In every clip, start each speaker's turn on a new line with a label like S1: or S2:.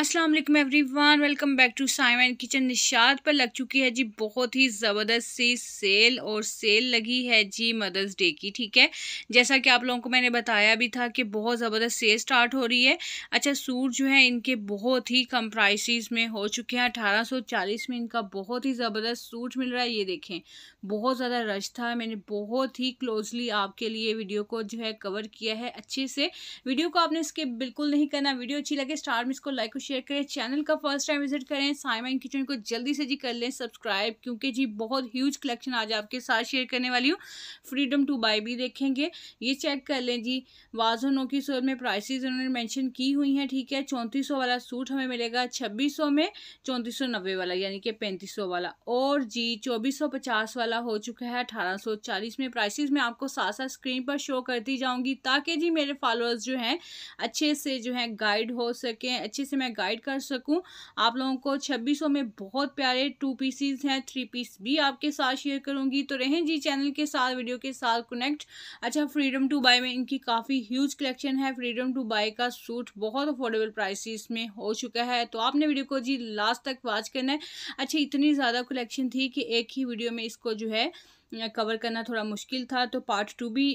S1: अस्सलाम वालेकुम everyone welcome back to Saima kitchen Nishat पर लग चुकी है जी बहुत ही ज़बरदस्त सी सेल और सेल लगी है जी मदर्स डे की ठीक है जैसा कि आप लोगों को मैंने बताया भी था कि बहुत ज़बरदस्त सेल स्टार्ट हो रही है अच्छा सूट जो है इनके बहुत ही कम प्राइसेस में हो चुके हैं अठारह में इनका बहुत ही ज़बरदस्त सूट मिल रहा है ये देखें बहुत ज़्यादा रश था मैंने बहुत ही क्लोजली आपके लिए वीडियो को जो है कवर किया है अच्छे से वीडियो को आपने इसके बिल्कुल नहीं करना वीडियो अच्छी लगे स्टार में इसको लाइक शेयर करें चैनल का फर्स्ट टाइम विजिट करें साइमा किचन को जल्दी से जी कर लें सब्सक्राइब क्योंकि जी बहुत ह्यूज कलेक्शन आज आपके साथ शेयर करने वाली हूँ फ्रीडम टू बाई भी देखेंगे ये चेक कर लें जी वाजो नो की सोल में प्राइसेज उन्होंने मैंशन की हुई हैं ठीक है चौंतीस वाला सूट हमें मिलेगा छब्बीस में चौंतीस वाला यानी कि पैंतीस वाला और जी चौबीस वाला हो चुका है अठारह में प्राइसिस में आपको साथ साथ स्क्रीन पर शो करती जाऊँगी ताकि जी मेरे फॉलोअर्स जो हैं अच्छे से जो है गाइड हो सकें अच्छे से मैं मैं गाइड कर सकूं आप लोगों को 2600 में बहुत प्यारे टू पीसीज हैं थ्री पीस भी आपके साथ शेयर करूंगी तो रहें जी चैनल के साथ वीडियो के साथ कनेक्ट अच्छा फ्रीडम टू बाय में इनकी काफ़ी ह्यूज कलेक्शन है फ्रीडम टू बाय का सूट बहुत अफोर्डेबल प्राइसिस में हो चुका है तो आपने वीडियो को जी लास्ट तक वॉच करना है अच्छा इतनी ज़्यादा कलेक्शन थी कि एक ही वीडियो में इसको जो है कवर करना थोड़ा मुश्किल था तो पार्ट टू भी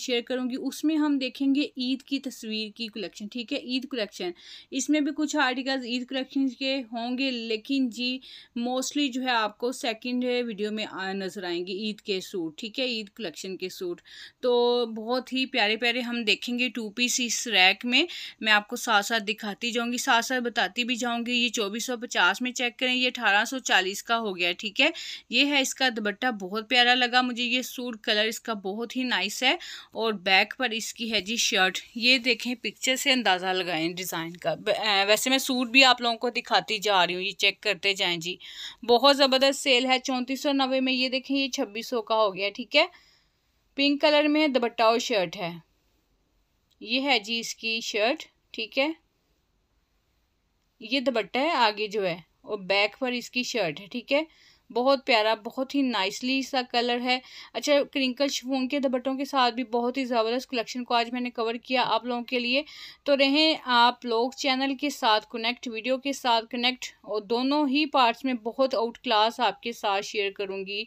S1: शेयर करूँगी उसमें हम देखेंगे ईद की तस्वीर की कलेक्शन ठीक है ईद कलेक्शन इसमें भी कुछ आर्टिकल्स ईद कलेक्शन के होंगे लेकिन जी मोस्टली जो है आपको सेकेंड वीडियो में नज़र आएंगे ईद के सूट ठीक है ईद कलेक्शन के सूट तो बहुत ही प्यारे प्यारे हम देखेंगे टू पीस इस रैक में मैं आपको साथ साथ दिखाती जाऊँगी साथ साथ बताती भी जाऊँगी ये चौबीस में चेक करें ये अठारह का हो गया ठीक है ये है इसका दुबट्टा बहुत प्यारा लगा मुझे ये सूट कलर इसका बहुत ही नाइस है और बैक पर इसकी है जी शर्ट ये देखें पिक्चर से अंदाज़ा लगाएं डिज़ाइन का वैसे मैं सूट भी आप लोगों को दिखाती जा रही हूँ ये चेक करते जाएं जी बहुत ज़बरदस्त सेल है चौंतीस में ये देखें ये छब्बीस का हो गया ठीक है पिंक कलर में दुपट्टा और शर्ट है ये है जी इसकी शर्ट ठीक है ये दुपट्टा है आगे जो है और बैक पर इसकी शर्ट है ठीक है बहुत प्यारा बहुत ही नाइसली सा कलर है अच्छा क्रिंकल शिफोन के दबटों के साथ भी बहुत ही ज़बरदस्त कलेक्शन को आज मैंने कवर किया आप लोगों के लिए तो रहें आप लोग चैनल के साथ कनेक्ट वीडियो के साथ कनेक्ट और दोनों ही पार्ट्स में बहुत आउट क्लास आपके साथ शेयर करूँगी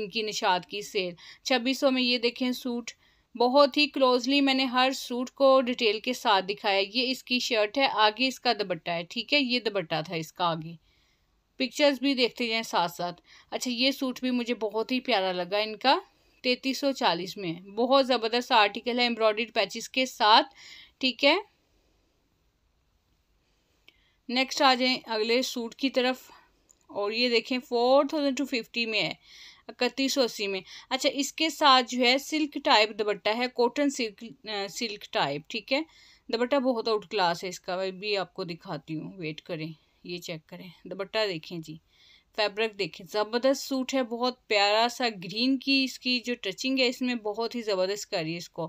S1: इनकी निशाद की सेल छब्बीस में ये देखें सूट बहुत ही क्लोजली मैंने हर सूट को डिटेल के साथ दिखाया ये इसकी शर्ट है आगे इसका दुपट्टा है ठीक है ये दबट्टा था इसका आगे पिक्चर्स भी देखते जाएँ साथ साथ अच्छा ये सूट भी मुझे बहुत ही प्यारा लगा इनका तैतीस सौ चालीस में बहुत ज़बरदस्त आर्टिकल है एम्ब्रॉयड पैचेस के साथ ठीक है नेक्स्ट आ जाएँ अगले सूट की तरफ और ये देखें फोर थाउजेंड टू फिफ्टी में है इकतीस सौ अस्सी में अच्छा इसके साथ जो है सिल्क टाइप दुपट्टा है कॉटन सिल्क सिल्क टाइप ठीक है दुपट्टा बहुत आउट क्लास है इसका भी आपको दिखाती हूँ वेट करें ये चेक करें दुपट्टा देखें जी फैब्रिक देखें ज़बरदस्त सूट है बहुत प्यारा सा ग्रीन की इसकी जो टचिंग है इसमें बहुत ही ज़बरदस्त करी इसको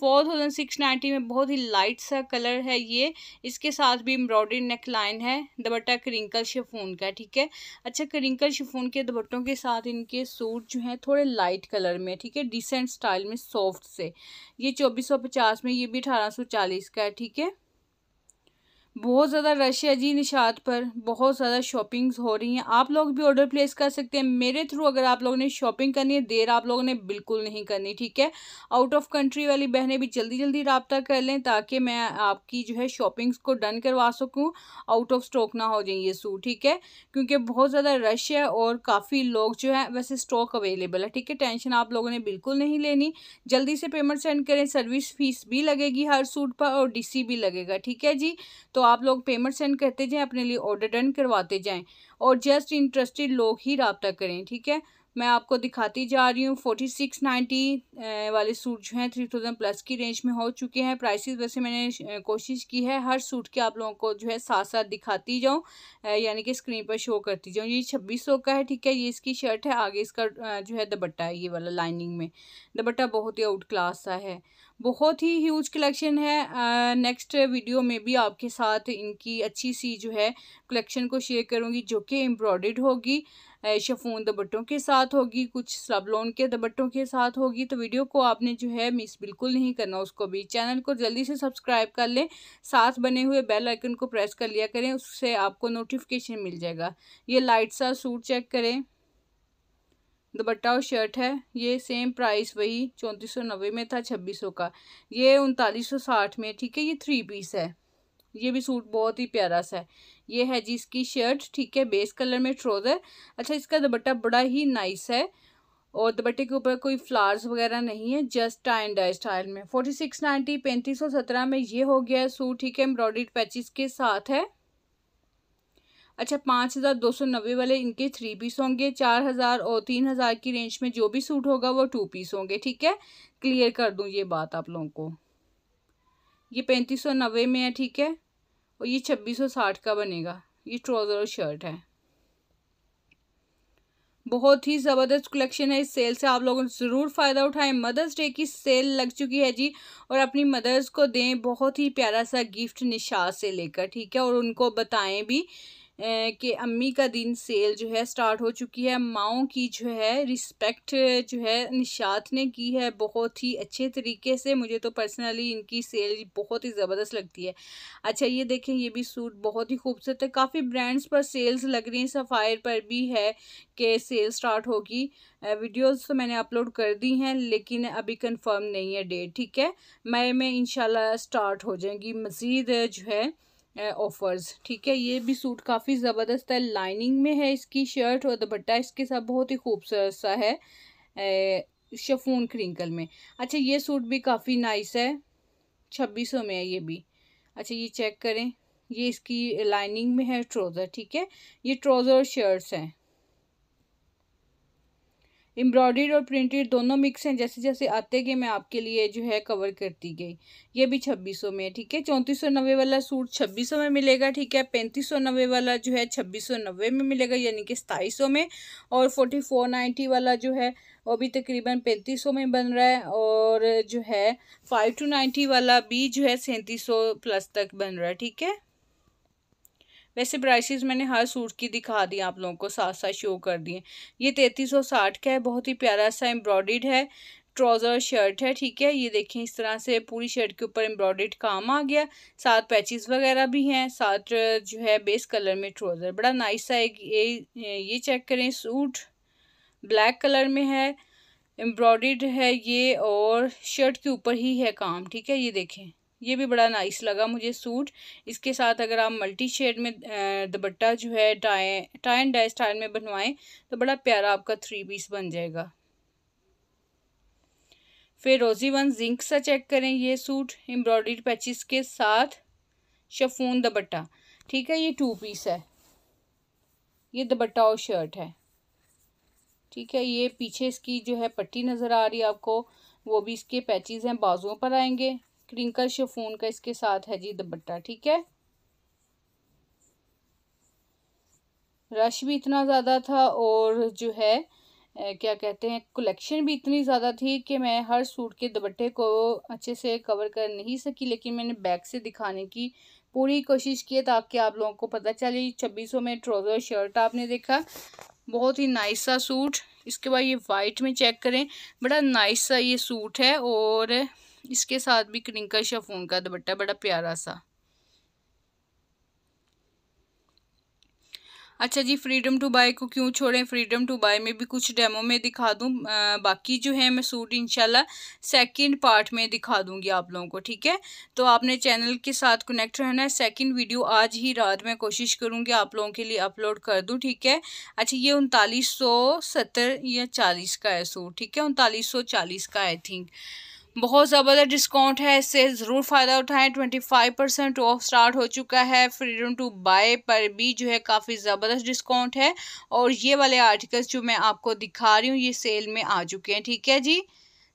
S1: फोर थाउजेंड सिक्स नाइन्टी में बहुत ही लाइट सा कलर है ये इसके साथ भी एम्ब्रॉयडरी नेक लाइन है दुपट्टा क्रिंकल शिफोन का ठीक है अच्छा क्रिंकल शिफोन के दुपट्टों के साथ इनके सूट जो हैं थोड़े लाइट कलर में ठीक है डिसेंट स्टाइल में सॉफ्ट से ये चौबीस सौ पचास में ये भी अठारह सौ चालीस का है ठीक है बहुत ज़्यादा रश है जी निशात पर बहुत ज़्यादा शॉपिंग्स हो रही हैं आप लोग भी ऑर्डर प्लेस कर सकते हैं मेरे थ्रू अगर आप लोगों ने शॉपिंग करनी है देर आप लोगों ने बिल्कुल नहीं करनी ठीक है आउट ऑफ कंट्री वाली बहनें भी जल्दी जल्दी रबता कर लें ताकि मैं आपकी जो है शॉपिंग्स को डन करवा सकूँ आउट ऑफ स्टॉक ना हो जाए ये सूट ठीक है क्योंकि बहुत ज़्यादा रश है और काफ़ी लोग जो है वैसे स्टॉक अवेलेबल है ठीक है टेंशन आप लोगों ने बिल्कुल नहीं लेनी जल्दी से पेमेंट सेंड करें सर्विस फीस भी लगेगी हर सूट पर और डी भी लगेगा ठीक है जी तो आप लोग पेमेंट सेंड करते जाएं अपने लिए ऑर्डर डन करवाते जाएं और जस्ट इंटरेस्टेड लोग ही रबता करें ठीक है मैं आपको दिखाती जा रही हूँ फोर्टी सिक्स नाइन्टी वाले सूट जो हैं थ्री थाउजेंड प्लस की रेंज में हो चुके हैं प्राइसेस वैसे मैंने कोशिश की है हर सूट के आप लोगों को जो है साथ साथ दिखाती जाऊँ यानी कि स्क्रीन पर शो करती जाऊँ ये छब्बीस सौ का है ठीक है ये इसकी शर्ट है आगे इसका जो है दुपट्टा है ये वाला लाइनिंग में दुपट्टा बहुत ही आउट क्लास सा है बहुत ही ह्यूज कलेक्शन है नेक्स्ट वीडियो में भी आपके साथ इनकी अच्छी सी जो है कलेक्शन को शेयर करूँगी जो कि एम्ब्रॉयड होगी शफून दबट्टों के साथ होगी कुछ सबलोन के दबट्टों के साथ होगी तो वीडियो को आपने जो है मिस बिल्कुल नहीं करना उसको भी चैनल को जल्दी से सब्सक्राइब कर लें साथ बने हुए बेल आइकन को प्रेस कर लिया करें उससे आपको नोटिफिकेशन मिल जाएगा ये लाइट सा सूट चेक करें दुपट्टा और शर्ट है ये सेम प्राइस वही चौंतीस सौ नब्बे में था छब्बीस सौ का ये उनतालीस सौ साठ में ठीक है ये थ्री पीस है ये भी सूट बहुत ही प्यारा सा है ये है जी इसकी शर्ट ठीक है बेस कलर में ट्रोज़र अच्छा इसका दुपट्टा बड़ा ही नाइस है और दुपट्टे के ऊपर कोई फ्लावर्स वगैरह नहीं है just tie and dye style में फोर्टी सिक्स नाइन्टी पैंतीस सौ सत्रह में ये हो गया सूट ठीक है एम्ब्रॉयड पैचिस के साथ है अच्छा पाँच हज़ार दो सौ नब्बे वाले इनके थ्री पीस होंगे चार हज़ार और तीन हज़ार की रेंज में जो भी सूट होगा वो टू पीस होंगे ठीक है क्लियर कर दूँ ये बात आप लोगों को ये पैंतीस सौ नब्बे में है ठीक है और ये छब्बीस सौ साठ का बनेगा ये ट्राउज़र और शर्ट है बहुत ही ज़बरदस्त कलेक्शन है इस सेल से आप ने ज़रूर फ़ायदा उठाएं मदर्स डे की सेल लग चुकी है जी और अपनी मदर्स को दें बहुत ही प्यारा सा गिफ्ट निशा से लेकर ठीक है और उनको बताएं भी कि अम्मी का दिन सेल जो है स्टार्ट हो चुकी है माओ की जो है रिस्पेक्ट जो है निशात ने की है बहुत ही अच्छे तरीके से मुझे तो पर्सनली इनकी सेल बहुत ही ज़बरदस्त लगती है अच्छा ये देखें ये भी सूट बहुत ही खूबसूरत है काफ़ी ब्रांड्स पर सेल्स लग रही हैं सफ़ायर पर भी है कि सेल स्टार्ट होगी वीडियोस तो मैंने अपलोड कर दी हैं लेकिन अभी कंफर्म नहीं है डेट ठीक है मई में इंशाल्लाह स्टार्ट हो जाएंगी मज़ीद जो है ऑफर्स ठीक है ये भी सूट काफ़ी ज़बरदस्त है लाइनिंग में है इसकी शर्ट और दुपट्टा इसके साथ बहुत ही खूबसूरत सा है शफून क्रिंकल में अच्छा ये सूट भी काफ़ी नाइस है छब्बीस सौ में है ये भी अच्छा ये चेक करें ये इसकी लाइनिंग में है ट्रोज़र ठीक है ये ट्रोज़र शर्ट्स हैं एम्ब्रॉयडरी और प्रिंटेड दोनों मिक्स हैं जैसे जैसे आते गए मैं आपके लिए जो है कवर करती गई ये भी छब्बीस सौ में है ठीक है चौंतीस सौ नब्बे वाला सूट छब्बीस सौ में मिलेगा ठीक है पैंतीस सौ नब्बे वाला जो है छब्बीस सौ नब्बे में मिलेगा यानी कि सताईस सौ में और फोर्टी फोर नाइन्टी वाला जो है वो भी तकरीबन पैंतीस सौ में बन रहा है और जो है फाइव टू नाइन्टी वाला भी जो है सैंतीस सौ प्लस तक बन रहा है ठीक है वैसे प्राइसिस मैंने हर सूट की दिखा दी आप लोगों को साथ साथ शो कर दिए ये तैतीस सौ साठ का है बहुत ही प्यारा सा एम्ब्रॉयड है ट्राउज़र शर्ट है ठीक है ये देखें इस तरह से पूरी शर्ट के ऊपर एम्ब्रॉयड काम आ गया साथ पैचेस वगैरह भी हैं साथ जो है बेस कलर में ट्राउज़र बड़ा नाइस सा एक ये ये चेक करें सूट ब्लैक कलर में है एम्ब्रॉयड है ये और शर्ट के ऊपर ही है काम ठीक है ये देखें ये भी बड़ा नाइस लगा मुझे सूट इसके साथ अगर आप मल्टी शेड में दुपट्टा जो है tie tie and dye style में बनवाएं तो बड़ा प्यारा आपका थ्री पीस बन जाएगा फिर रोजी वन जिंक सा चेक करें ये सूट एम्ब्रॉयडरी पैचिस के साथ शफून दुपट्टा ठीक है ये टू पीस है ये दुपट्टा और शर्ट है ठीक है ये पीछे इसकी जो है पट्टी नज़र आ रही है आपको वो भी इसके पैचेस हैं बाजुओं पर आएंगे क्रिंकल शेफोन का इसके साथ है जी दुपट्टा ठीक है रश भी इतना ज़्यादा था और जो है क्या कहते हैं कलेक्शन भी इतनी ज़्यादा थी कि मैं हर सूट के दुपट्टे को अच्छे से कवर कर नहीं सकी लेकिन मैंने बैक से दिखाने की पूरी कोशिश की ताकि आप लोगों को पता चले सौ में ट्राउज़र शर्ट आपने देखा बहुत ही नाइस सा सूट इसके बाद ये वाइट में चेक करें बड़ा नाइस सा ये सूट है और इसके साथ भी क्रिंका शफून का दुपट्टा बड़ा प्यारा सा अच्छा जी फ्रीडम टू बाय को क्यों छोड़ें फ्रीडम टू बाय में भी कुछ डेमो में दिखा दूँ बाकी जो है मैं सूट इंशाल्लाह सेकंड पार्ट में दिखा दूँगी आप लोगों को ठीक है तो आपने चैनल के साथ कनेक्ट रहना है सेकंड वीडियो आज ही रात में कोशिश करूँगी आप लोगों के लिए अपलोड कर दूँ ठीक है अच्छा ये उनतालीस या चालीस का है सूट ठीक है उनतालीस का आई थिंक बहुत ज़बरदस्त डिस्काउंट है इससे ज़रूर फ़ायदा उठाएं फ़ाइव परसेंट ऑफ स्टार्ट हो चुका है फ्रीडम टू बाय पर भी जो है काफ़ी ज़बरदस्त डिस्काउंट है और ये वाले आर्टिकल्स जो मैं आपको दिखा रही हूँ ये सेल में आ चुके हैं ठीक है जी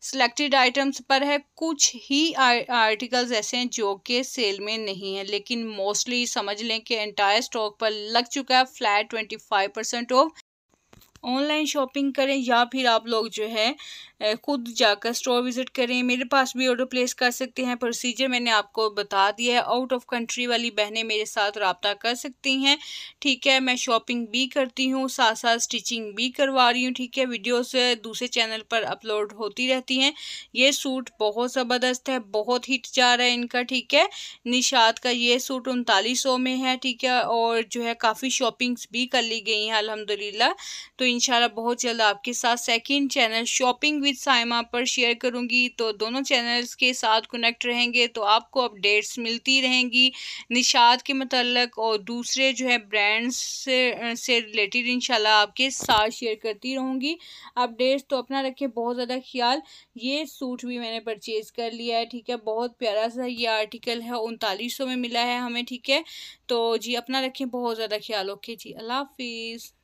S1: सिलेक्टेड आइटम्स पर है कुछ ही आर्टिकल्स ऐसे हैं जो कि सेल में नहीं है लेकिन मोस्टली समझ लें कि एंटायर स्टॉक पर लग चुका है flat twenty five percent off online shopping करें या फिर आप लोग जो है ख़ुद जाकर स्टोर विज़िट करें मेरे पास भी ऑर्डर प्लेस कर सकते हैं प्रोसीजर मैंने आपको बता दिया है आउट ऑफ कंट्री वाली बहनें मेरे साथ रबता कर सकती हैं ठीक है मैं शॉपिंग भी करती हूँ साथ साथ स्टिचिंग भी करवा रही हूँ ठीक है वीडियोस दूसरे चैनल पर अपलोड होती रहती हैं ये सूट बहुत ज़बरदस्त है बहुत हिट जा रहा है इनका ठीक है निषाद का ये सूट उनतालीस में है ठीक है और जो है काफ़ी शॉपिंग्स भी कर ली गई हैं अलहमदिल्ला तो इनशाला बहुत जल्द आपके साथ second channel shopping with Saima पर शेयर करूंगी तो दोनों चैनल्स के साथ कनेक्ट रहेंगे तो आपको अपडेट्स मिलती रहेंगी निशात के मतलब और दूसरे जो है ब्रांड्स से, से रिलेटेड इनशाला आपके साथ शेयर करती रहूँगी अपडेट्स तो अपना रखें बहुत ज़्यादा ख्याल ये सूट भी मैंने परचेज़ कर लिया है ठीक है बहुत प्यारा सा ये आर्टिकल है उनतालीस में मिला है हमें ठीक है तो जी अपना रखें बहुत ज़्यादा ख्याल ओके जी अल्लाह हाफिज़